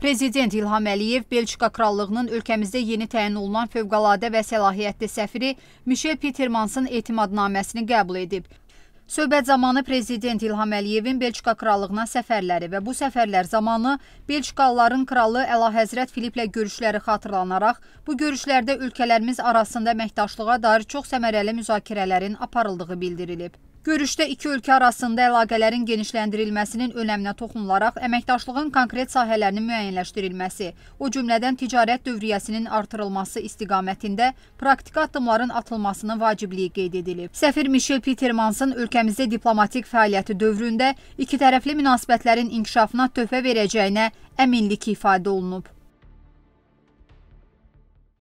Prezident İlham Əliyev Belçika Krallığının ölkəmizdə yeni təyin olunan fövqəladə və səlahiyyətli səfiri Mişel Petermansın etimadnaməsini qəbul edib. Söhbət zamanı Prezident İlham Əliyevin Belçika Krallığına səfərləri və bu səfərlər zamanı Belçikalıların kralı Əlahəzrət Filiplə görüşləri xatırlanaraq, bu görüşlərdə ölkələrimiz arasında əməkdaşlığa dair çox səmərəli müzakirələrin aparıldığı bildirilib. Görüşdə iki ölkə arasında əlaqələrin genişləndirilməsinin önəminə toxunularaq əməkdaşlığın konkret sahələrinin müəyyənləşdirilməsi, o cümlədən ticarət dövriyyəsinin artırılması istiqamətində praktiki addımların atılmasının vacibliyi qeyd edilib. Səfir Michel Petermansın ölkəmizdə diplomatik fəaliyyəti dövründə ikitərəfli münasibətlərin inkişafına töhfə verəcəyinə əminlik ifadə olunub.